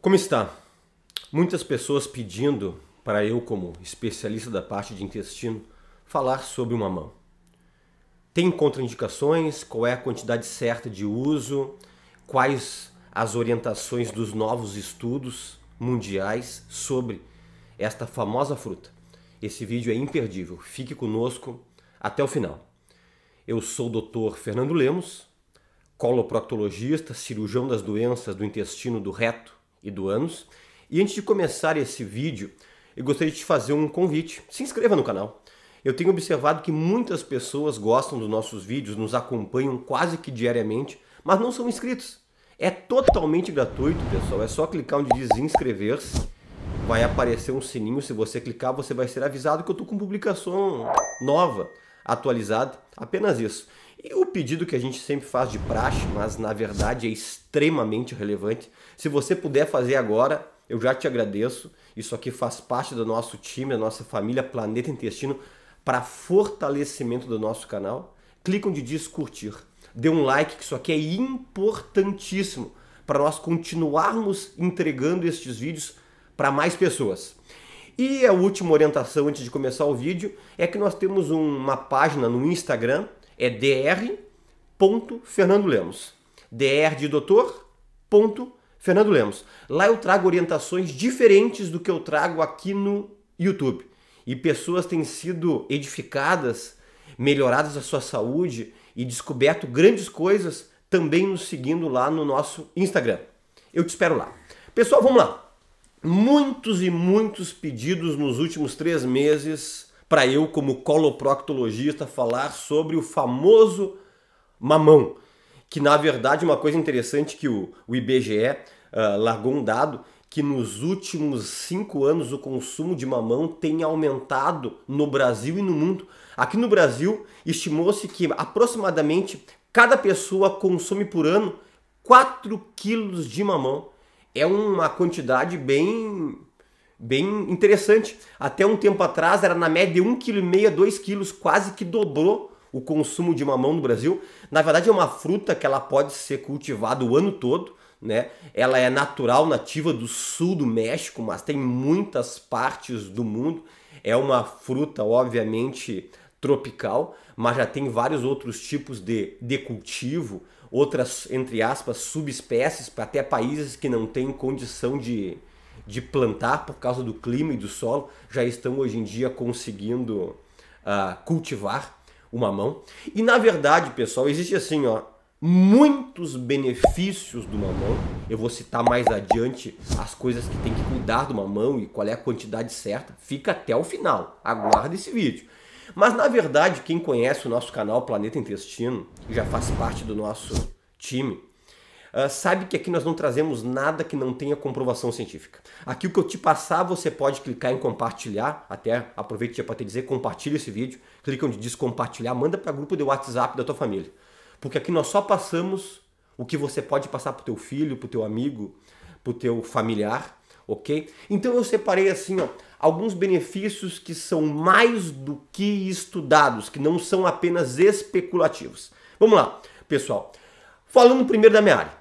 Como está? Muitas pessoas pedindo para eu, como especialista da parte de intestino, falar sobre o mamão. Tem contraindicações? Qual é a quantidade certa de uso? Quais as orientações dos novos estudos mundiais sobre esta famosa fruta? Esse vídeo é imperdível. Fique conosco até o final. Eu sou o Dr. Fernando Lemos, coloproctologista, cirurgião das doenças do intestino do reto e do ânus. E antes de começar esse vídeo, eu gostaria de te fazer um convite. Se inscreva no canal. Eu tenho observado que muitas pessoas gostam dos nossos vídeos, nos acompanham quase que diariamente, mas não são inscritos. É totalmente gratuito, pessoal. É só clicar onde diz inscrever-se. Vai aparecer um sininho. Se você clicar, você vai ser avisado que eu estou com publicação nova, atualizada. Apenas isso. E o pedido que a gente sempre faz de praxe, mas na verdade é extremamente relevante. Se você puder fazer agora, eu já te agradeço. Isso aqui faz parte do nosso time, da nossa família Planeta Intestino, para fortalecimento do nosso canal. Clica onde diz curtir. Dê um like, que isso aqui é importantíssimo para nós continuarmos entregando estes vídeos para mais pessoas. E a última orientação antes de começar o vídeo é que nós temos uma página no Instagram é dr. Ponto Fernando Lemos. Dr de doutor. Ponto Fernando Lemos. Lá eu trago orientações diferentes do que eu trago aqui no YouTube. E pessoas têm sido edificadas, melhoradas a sua saúde e descoberto grandes coisas também nos seguindo lá no nosso Instagram. Eu te espero lá. Pessoal, vamos lá. Muitos e muitos pedidos nos últimos três meses para eu, como coloproctologista, falar sobre o famoso mamão. Que na verdade uma coisa interessante que o, o IBGE uh, ah, largou um dado que nos últimos cinco anos o consumo de mamão tem aumentado no Brasil e no mundo. Aqui no Brasil, estimou-se que aproximadamente cada pessoa consome por ano 4 quilos de mamão. É uma quantidade bem bem interessante. Até um tempo atrás era na média de 1,5 kg, 2 kg, quase que dobrou o consumo de mamão no Brasil. Na verdade é uma fruta que ela pode ser cultivada o ano todo, né? Ela é natural, nativa do sul do México, mas tem muitas partes do mundo. É uma fruta, obviamente, tropical, mas já tem vários outros tipos de, de cultivo, outras, entre aspas, subespécies, até países que não têm condição de, de plantar por causa do clima e do solo já estão hoje em dia conseguindo uh, cultivar o mamão. E na verdade, pessoal, existe assim, ó, muitos benefícios do mamão. Eu vou citar mais adiante as coisas que tem que cuidar do mamão e qual é a quantidade certa. Fica até o final. Aguarda esse vídeo. Mas na verdade, quem conhece o nosso canal Planeta Intestino, já faz parte do nosso time, uh, sabe que aqui nós não trazemos nada que não tenha comprovação científica. Aqui o que eu te passar, você pode clicar em compartilhar, até aproveite para te dizer, compartilha esse vídeo, clica onde diz compartilhar, manda para grupo de WhatsApp da tua família. Porque aqui nós só passamos o que você pode passar para o teu filho, para o teu amigo, para o teu familiar, ok? Então eu separei assim, ó, alguns benefícios que são mais do que estudados, que não são apenas especulativos. Vamos lá, pessoal. Falando primeiro da minha área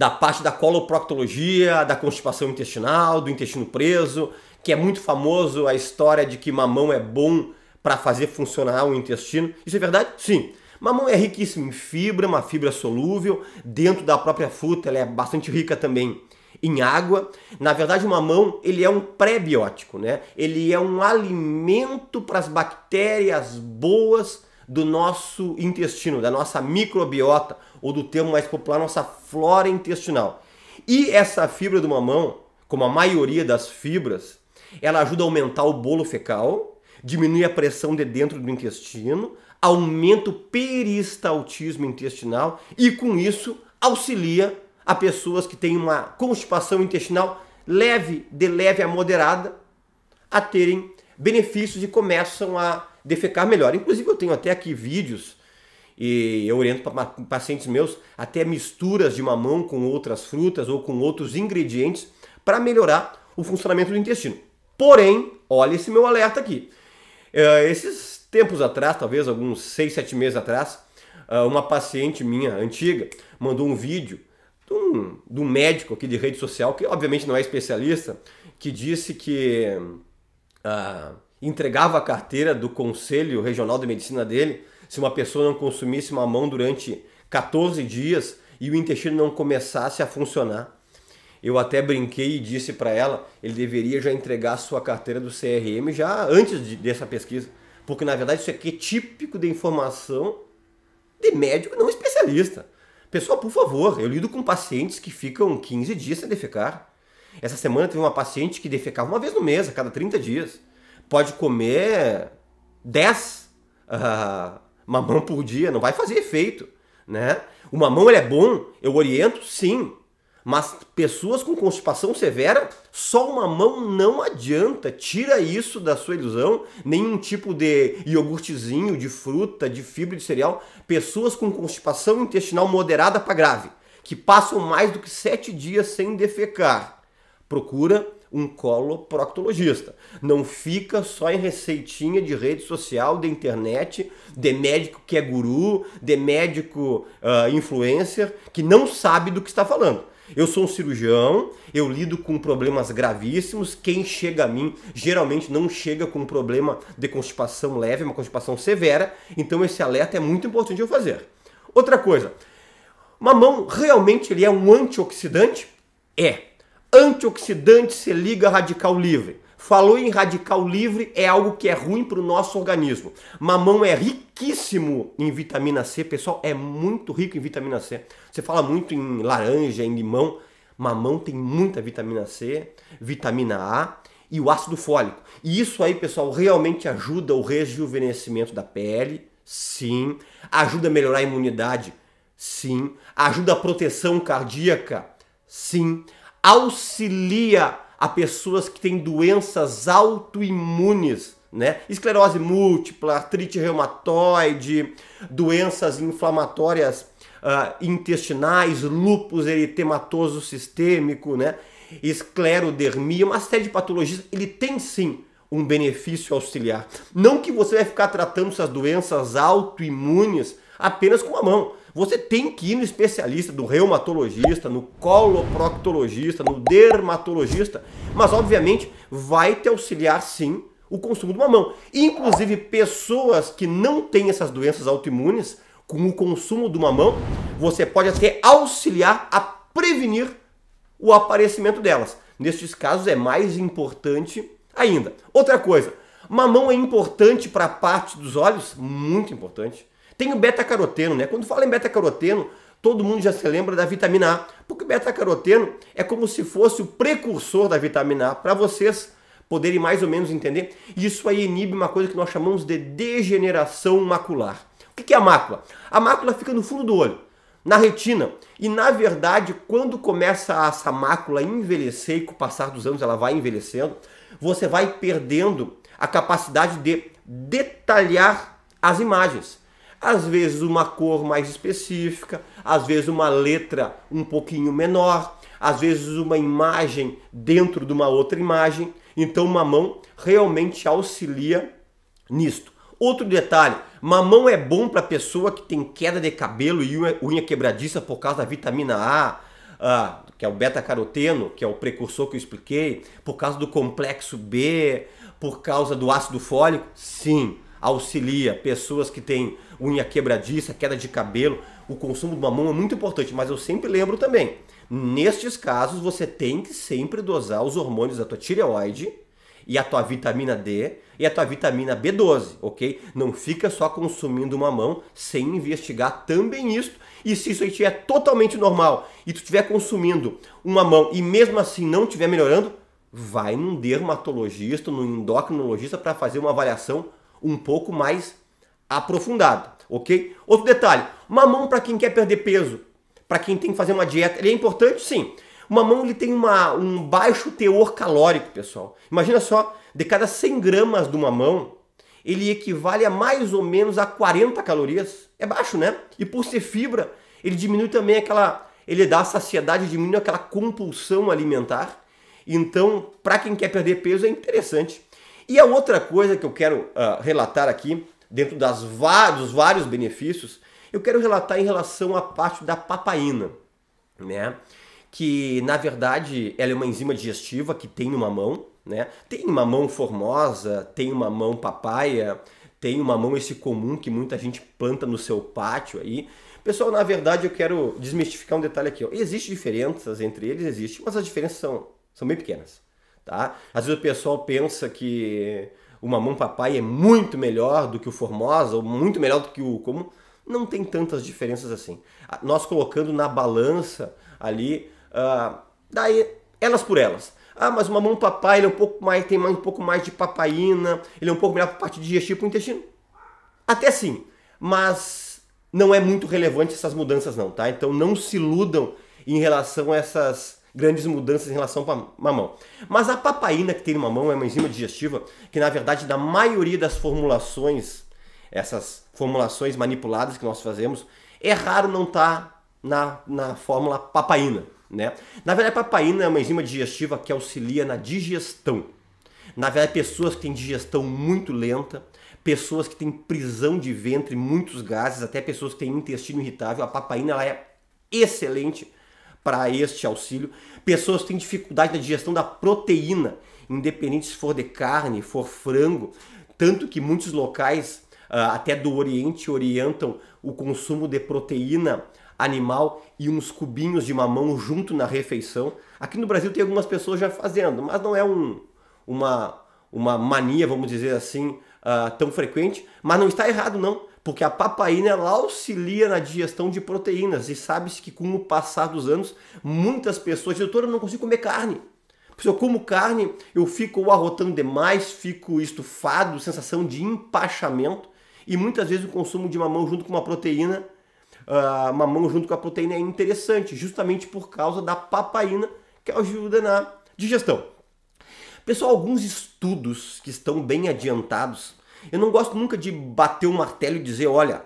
da parte da coloproctologia, da constipação intestinal, do intestino preso, que é muito famoso a história de que mamão é bom para fazer funcionar o intestino. Isso é verdade? Sim. Mamão é riquíssimo em fibra, uma fibra solúvel, dentro da própria fruta ela é bastante rica também em água. Na verdade, o mamão ele é um pré-biótico, né? Ele é um alimento para as bactérias boas do nosso intestino, da nossa microbiota, ou do termo mais popular, nossa flora intestinal. E essa fibra do mamão, como a maioria das fibras, ela ajuda a aumentar o bolo fecal, diminui a pressão de dentro do intestino, aumenta o peristaltismo intestinal e com isso auxilia a pessoas que têm uma constipação intestinal leve, de leve a moderada, a terem benefícios e começam a defecar melhor. Inclusive, eu tenho até aqui vídeos e eu oriento para pacientes meus até misturas de mamão com outras frutas ou com outros ingredientes para melhorar o funcionamento do intestino. Porém, olha esse meu alerta aqui. Uh, esses tempos atrás, talvez alguns 6, 7 meses atrás, uh, uma paciente minha antiga mandou um vídeo de um, de um médico aqui de rede social, que obviamente não é especialista, que disse que. Uh, entregava a carteira do Conselho Regional de Medicina dele se uma pessoa não consumisse uma mão durante 14 dias e o intestino não começasse a funcionar. Eu até brinquei e disse para ela, ele deveria já entregar a sua carteira do CRM já antes de, dessa pesquisa, porque na verdade isso aqui é típico de informação de médico não especialista. Pessoal, por favor, eu lido com pacientes que ficam 15 dias sem defecar. Essa semana teve uma paciente que defecava uma vez no mês, a cada 30 dias pode comer 10 ah, uh, mamão por dia, não vai fazer efeito, né? O mamão ele é bom, eu oriento sim, mas pessoas com constipação severa, só o mamão não adianta. Tira isso da sua ilusão. Nenhum tipo de iogurtezinho, de fruta, de fibra, de cereal. Pessoas com constipação intestinal moderada para grave, que passam mais do que sete dias sem defecar. Procura um coloproctologista. Não fica só em receitinha de rede social, de internet, de médico que é guru, de médico uh, influencer, que não sabe do que está falando. Eu sou um cirurgião, eu lido com problemas gravíssimos. Quem chega a mim geralmente não chega com um problema de constipação leve, uma constipação severa. Então esse alerta é muito importante eu fazer. Outra coisa, mamão realmente ele é um antioxidante? É antioxidante se liga a radical livre. Falou em radical livre é algo que é ruim para o nosso organismo. Mamão é riquíssimo em vitamina C, pessoal, é muito rico em vitamina C. Você fala muito em laranja, em limão, mamão tem muita vitamina C, vitamina A e o ácido fólico. E isso aí, pessoal, realmente ajuda o rejuvenescimento da pele, sim, ajuda a melhorar a imunidade, sim, ajuda a proteção cardíaca, sim, auxilia a pessoas que têm doenças autoimunes, né? Esclerose múltipla, artrite reumatoide, doenças inflamatórias uh, intestinais, lúpus eritematoso sistêmico, né? Esclerodermia, uma série de patologias, ele tem sim um benefício auxiliar. Não que você vai ficar tratando essas doenças autoimunes apenas com a mão, você tem que ir no especialista, no reumatologista, no coloproctologista, no dermatologista, mas obviamente vai te auxiliar sim o consumo do mamão. Inclusive pessoas que não têm essas doenças autoimunes, com o consumo do mamão, você pode até auxiliar a prevenir o aparecimento delas. Nestes casos é mais importante ainda. Outra coisa, mamão é importante para a parte dos olhos, muito importante. Tem o beta-caroteno, né? Quando fala em beta-caroteno, todo mundo já se lembra da vitamina A, porque beta-caroteno é como se fosse o precursor da vitamina A para vocês poderem mais ou menos entender. Isso aí inibe uma coisa que nós chamamos de degeneração macular. O que é a mácula? A mácula fica no fundo do olho, na retina. E na verdade, quando começa essa mácula a envelhecer, e com o passar dos anos ela vai envelhecendo, você vai perdendo a capacidade de detalhar as imagens às vezes uma cor mais específica, às vezes uma letra um pouquinho menor, às vezes uma imagem dentro de uma outra imagem. Então, mamão realmente auxilia nisto. Outro detalhe, mamão é bom para pessoa que tem queda de cabelo e unha quebradiça por causa da vitamina A, ah, que é o beta-caroteno, que é o precursor que eu expliquei, por causa do complexo B, por causa do ácido fólico? Sim auxilia pessoas que têm unha quebradiça, queda de cabelo. O consumo do mamão é muito importante, mas eu sempre lembro também. Nestes casos, você tem que sempre dosar os hormônios da tua tireoide e a tua vitamina D e a tua vitamina B12, ok? Não fica só consumindo mamão sem investigar também isso. E se isso aí estiver totalmente normal e tu estiver consumindo um mamão e mesmo assim não estiver melhorando, vai num dermatologista, num endocrinologista para fazer uma avaliação um pouco mais aprofundado, ok? Outro detalhe, mamão para quem quer perder peso, para quem tem que fazer uma dieta, ele é importante sim. O mamão ele tem uma, um baixo teor calórico, pessoal. Imagina só, de cada 100 gramas do mamão, ele equivale a mais ou menos a 40 calorias. É baixo, né? E por ser fibra, ele diminui também aquela... Ele dá saciedade, diminui aquela compulsão alimentar. Então, para quem quer perder peso, é interessante e a outra coisa que eu quero uh, relatar aqui, dentro das dos vários benefícios, eu quero relatar em relação à parte da papaina, né? Que na verdade ela é uma enzima digestiva que tem uma mamão, né? Tem mamão formosa, tem mamão papaya, tem mamão esse comum que muita gente planta no seu pátio aí. Pessoal, na verdade eu quero desmistificar um detalhe aqui. Ó. Existem diferenças entre eles, existe, mas as diferenças são, são bem pequenas tá? Às vezes o pessoal pensa que o Mamão Papai é muito melhor do que o Formosa, ou muito melhor do que o Comum. Não tem tantas diferenças assim. Nós colocando na balança ali, uh, daí elas por elas. Ah, mas o Mamão Papai ele é um pouco mais, tem um pouco mais de papaína, ele é um pouco melhor para a parte digestiva para o intestino. Até sim, mas não é muito relevante essas mudanças não, tá? Então não se iludam em relação a essas grandes mudanças em relação ao mamão. Mas a papaina que tem no mamão é uma enzima digestiva que, na verdade, da maioria das formulações, essas formulações manipuladas que nós fazemos, é raro não estar tá na, na fórmula papaina. Né? Na verdade, a papaina é uma enzima digestiva que auxilia na digestão. Na verdade, pessoas que têm digestão muito lenta, pessoas que têm prisão de ventre, muitos gases, até pessoas que têm intestino irritável, a papaina ela é excelente para este auxílio. Pessoas têm dificuldade na digestão da proteína, independente se for de carne, for frango, tanto que muitos locais, ah, até do Oriente, orientam o consumo de proteína animal e uns cubinhos de mamão junto na refeição. Aqui no Brasil tem algumas pessoas já fazendo, mas não é um, uma, uma mania, vamos dizer assim, uh, tão frequente. Mas não está errado, não porque a papaína ela auxilia na digestão de proteínas e sabe-se que com o passar dos anos muitas pessoas dizem, doutora, eu não consigo comer carne. Se eu como carne, eu fico arrotando demais, fico estufado, sensação de empachamento e muitas vezes o consumo de mamão junto com uma proteína, uh, mamão junto com a proteína é interessante, justamente por causa da papaína que ajuda na digestão. Pessoal, alguns estudos que estão bem adiantados eu não gosto nunca de bater o martelo e dizer, olha,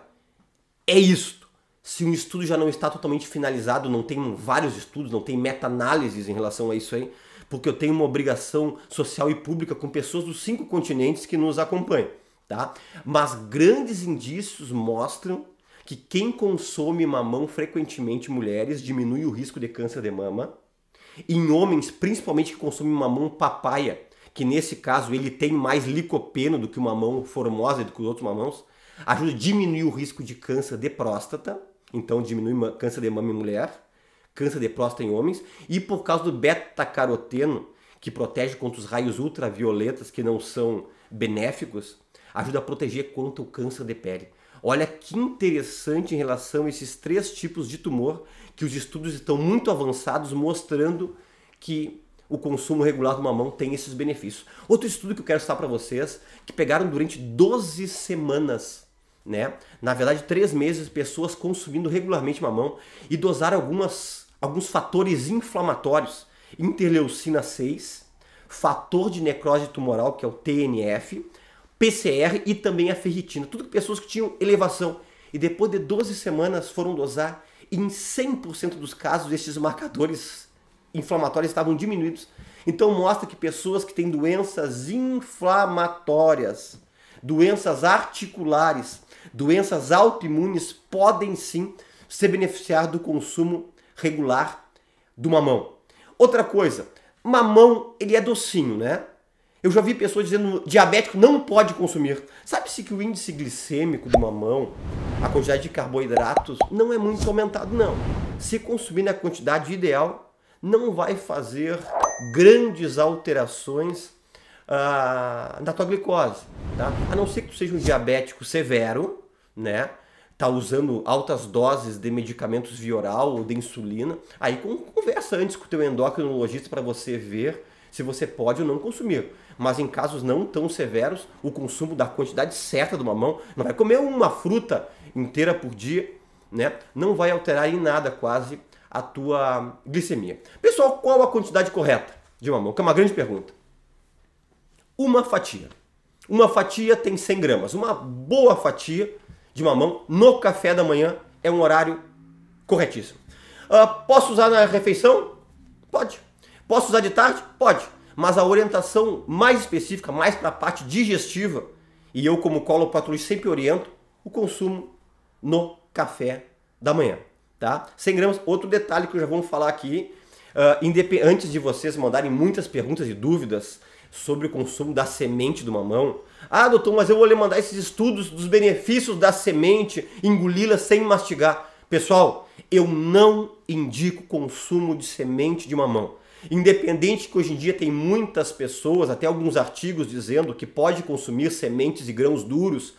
é isto. Se um estudo já não está totalmente finalizado, não tem vários estudos, não tem meta-análises em relação a isso aí, porque eu tenho uma obrigação social e pública com pessoas dos cinco continentes que nos acompanham, tá? Mas grandes indícios mostram que quem consome mamão frequentemente mulheres diminui o risco de câncer de mama. Em homens, principalmente que consomem mamão papaya, que nesse caso ele tem mais licopeno do que uma mão formosa e do que os outros mamãos, ajuda a diminuir o risco de câncer de próstata, então diminui câncer de mama em mulher, câncer de próstata em homens, e por causa do beta-caroteno, que protege contra os raios ultravioletas que não são benéficos, ajuda a proteger contra o câncer de pele. Olha que interessante em relação a esses três tipos de tumor que os estudos estão muito avançados mostrando que o consumo regular do mamão tem esses benefícios. Outro estudo que eu quero citar para vocês, que pegaram durante 12 semanas, né? Na verdade, 3 meses, pessoas consumindo regularmente mamão e dosaram algumas, alguns fatores inflamatórios, interleucina 6, fator de necrose tumoral, que é o TNF, PCR e também a ferritina. Tudo pessoas que tinham elevação. E depois de 12 semanas foram dosar em 100% dos casos esses marcadores inflamatórias estavam diminuídos. Então mostra que pessoas que têm doenças inflamatórias, doenças articulares, doenças autoimunes podem sim se beneficiar do consumo regular do mamão. Outra coisa, mamão ele é docinho, né? Eu já vi pessoas dizendo diabético não pode consumir. Sabe-se que o índice glicêmico do mamão, a quantidade de carboidratos, não é muito aumentado, não. Se consumir na quantidade ideal, não vai fazer grandes alterações ah, na tua glicose, tá? A não ser que tu seja um diabético severo, né? Tá usando altas doses de medicamentos via oral ou de insulina. Aí conversa antes com o teu endocrinologista para você ver se você pode ou não consumir. Mas em casos não tão severos, o consumo da quantidade certa do mamão, não vai comer uma fruta inteira por dia, né? Não vai alterar em nada quase a tua glicemia. Pessoal, qual a quantidade correta de mamão? Que é uma grande pergunta. Uma fatia. Uma fatia tem 100 gramas. Uma boa fatia de mamão no café da manhã é um horário corretíssimo. Uh, posso usar na refeição? Pode. Posso usar de tarde? Pode. Mas a orientação mais específica, mais para a parte digestiva, e eu como colo patrulho sempre oriento, o consumo no café da manhã tá? 100 gramas, outro detalhe que eu já vou falar aqui, uh, antes de vocês mandarem muitas perguntas e dúvidas sobre o consumo da semente do mamão. Ah, doutor, mas eu vou lhe mandar esses estudos dos benefícios da semente, engoli-la sem mastigar. Pessoal, eu não indico consumo de semente de mamão. Independente que hoje em dia tem muitas pessoas, até alguns artigos dizendo que pode consumir sementes e grãos duros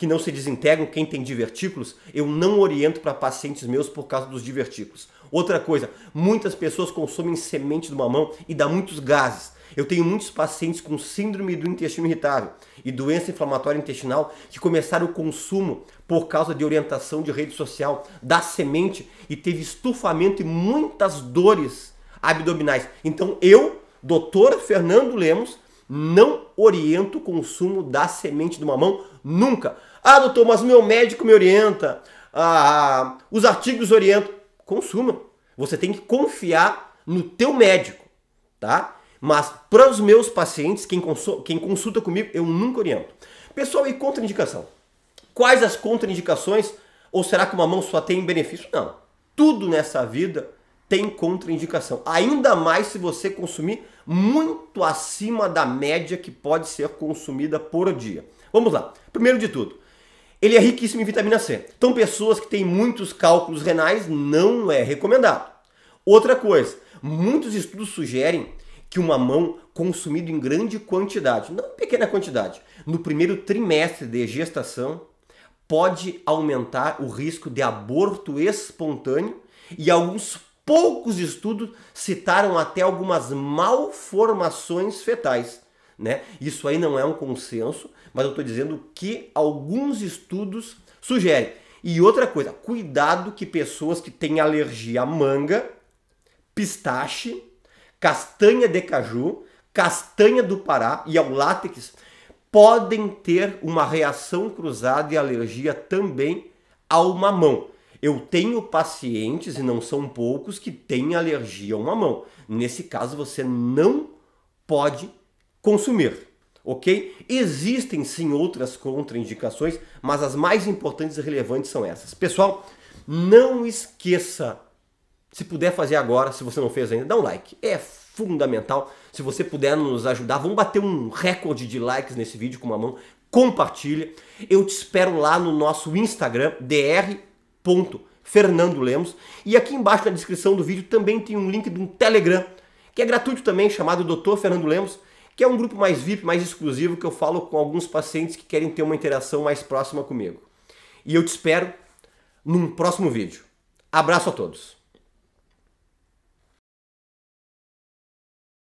que não se desintegram, quem tem divertículos, eu não oriento para pacientes meus por causa dos divertículos. Outra coisa, muitas pessoas consomem semente do mamão e dá muitos gases. Eu tenho muitos pacientes com síndrome do intestino irritável e doença inflamatória intestinal que começaram o consumo por causa de orientação de rede social da semente e teve estufamento e muitas dores abdominais. Então eu, doutor Fernando Lemos, não oriento o consumo da semente do mamão nunca. Ah, doutor, mas meu médico me orienta, ah, os artigos orientam. Consuma. Você tem que confiar no teu médico, tá? Mas para os meus pacientes, quem, consulta, quem consulta comigo, eu nunca oriento. Pessoal, e contraindicação? Quais as contraindicações? Ou será que o mamão só tem benefício? Não. Tudo nessa vida tem contraindicação. Ainda mais se você consumir muito acima da média que pode ser consumida por dia. Vamos lá. Primeiro de tudo, ele é riquíssimo em vitamina C. Então, pessoas que têm muitos cálculos renais não é recomendado. Outra coisa, muitos estudos sugerem que o mamão consumido em grande quantidade, não em pequena quantidade, no primeiro trimestre de gestação, pode aumentar o risco de aborto espontâneo e alguns poucos estudos citaram até algumas malformações fetais. Né? Isso aí não é um consenso, mas eu estou dizendo que alguns estudos sugerem. E outra coisa, cuidado que pessoas que têm alergia a manga, pistache, castanha de caju, castanha do Pará e ao látex podem ter uma reação cruzada e alergia também ao mamão. Eu tenho pacientes, e não são poucos, que têm alergia a uma mão. Nesse caso, você não pode consumir, ok? Existem sim outras contraindicações, mas as mais importantes e relevantes são essas. Pessoal, não esqueça, se puder fazer agora, se você não fez ainda, dá um like. É fundamental. Se você puder nos ajudar, vamos bater um recorde de likes nesse vídeo com uma mão. Compartilha. Eu te espero lá no nosso Instagram, dr Ponto. Fernando Lemos. E aqui embaixo na descrição do vídeo também tem um link de um Telegram, que é gratuito também, chamado Dr. Fernando Lemos, que é um grupo mais VIP, mais exclusivo, que eu falo com alguns pacientes que querem ter uma interação mais próxima comigo. E eu te espero num próximo vídeo. Abraço a todos!